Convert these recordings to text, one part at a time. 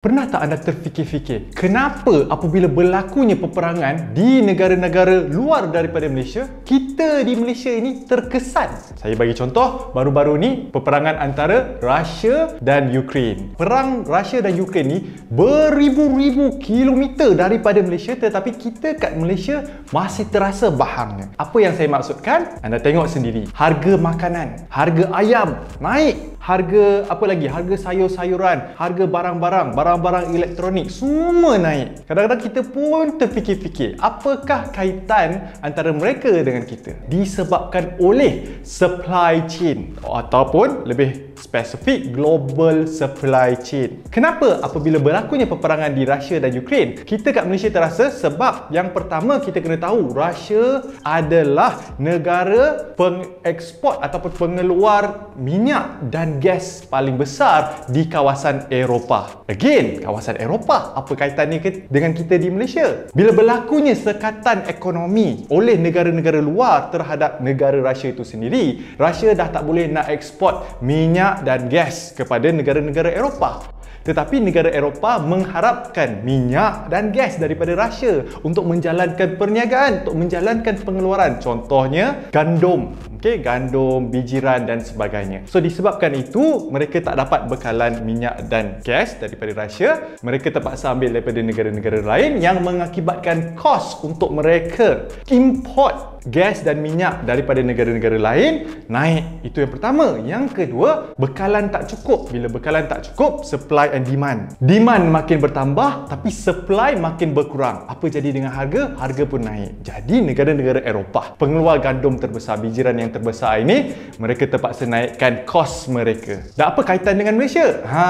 Pernah tak anda terfikir-fikir kenapa apabila berlakunya peperangan di negara-negara luar daripada Malaysia, kita di Malaysia ini terkesan? Saya bagi contoh, baru-baru ni peperangan antara Rusia dan Ukraine. Perang Rusia dan Ukraine ni beribu-ribu kilometer daripada Malaysia tetapi kita kat Malaysia masih terasa bahangnya. Apa yang saya maksudkan? Anda tengok sendiri. Harga makanan, harga ayam naik harga apa lagi harga sayur-sayuran harga barang-barang barang-barang elektronik semua naik kadang-kadang kita pun terfikir-fikir apakah kaitan antara mereka dengan kita disebabkan oleh supply chain ataupun lebih specific global supply chain. Kenapa apabila berlakunya peperangan di Rusia dan Ukraine, kita kat Malaysia terasa sebab yang pertama kita kena tahu Rusia adalah negara pengeksport ataupun pengeluar minyak dan gas paling besar di kawasan Eropah. Again, kawasan Eropah apa kaitannya dengan kita di Malaysia? Bila berlakunya sekatan ekonomi oleh negara-negara luar terhadap negara Rusia itu sendiri, Rusia dah tak boleh nak ekspor minyak minyak dan gas kepada negara-negara Eropah. Tetapi negara Eropah mengharapkan minyak dan gas daripada Rusia untuk menjalankan perniagaan, untuk menjalankan pengeluaran. Contohnya, gandum okay, gandum, bijiran dan sebagainya. So disebabkan itu mereka tak dapat bekalan minyak dan gas daripada Rusia, mereka terpaksa ambil daripada negara-negara lain yang mengakibatkan kos untuk mereka import gas dan minyak daripada negara-negara lain naik. Itu yang pertama. Yang kedua, bekalan tak cukup. Bila bekalan tak cukup, supply and demand. Demand makin bertambah tapi supply makin berkurang. Apa jadi dengan harga? Harga pun naik. Jadi negara-negara Eropah, pengeluar gandum terbesar, bijiran yang yang terbesar ini mereka terpaksa naikkan kos mereka. Dan apa kaitan dengan Malaysia? Ha,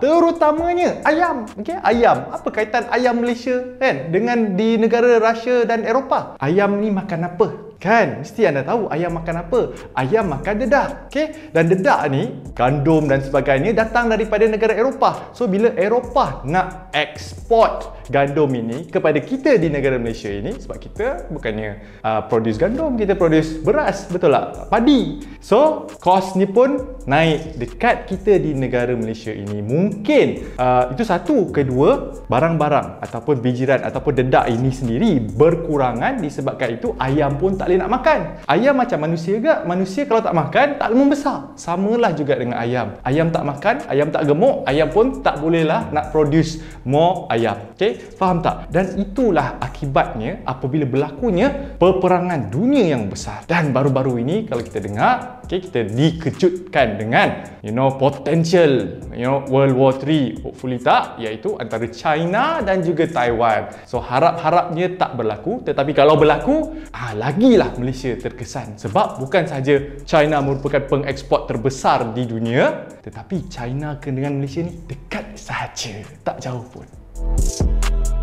terutamanya ayam. Okey, ayam. Apa kaitan ayam Malaysia kan dengan di negara Rusia dan Eropah? Ayam ni makan apa? Kan? Mesti anda tahu ayam makan apa. Ayam makan dedak. Okay? Dan dedak ni, gandum dan sebagainya datang daripada negara Eropah. So, bila Eropah nak export gandum ini kepada kita di negara Malaysia ini sebab kita bukannya uh, produce gandum, kita produce beras, betul tak? Padi. So, kos ni pun naik dekat kita di negara Malaysia ini. Mungkin uh, itu satu. Kedua, barang-barang ataupun bijiran ataupun dedak ini sendiri berkurangan disebabkan itu ayam pun tak boleh nak makan. Ayam macam manusia juga. Manusia kalau tak makan, tak membesar. lah juga dengan ayam. Ayam tak makan, ayam tak gemuk, ayam pun tak bolehlah nak produce more ayam. Okay? Faham tak? Dan itulah akibatnya apabila berlakunya peperangan dunia yang besar. Dan baru-baru ini kalau kita dengar, okay, kita dikejutkan dengan you know potential you know World War 3 hopefully tak iaitu antara China dan juga Taiwan so harap-harapnya tak berlaku tetapi kalau berlaku ah lagilah Malaysia terkesan sebab bukan saja China merupakan pengeksport terbesar di dunia tetapi China dengan Malaysia ni dekat saja tak jauh pun Thank you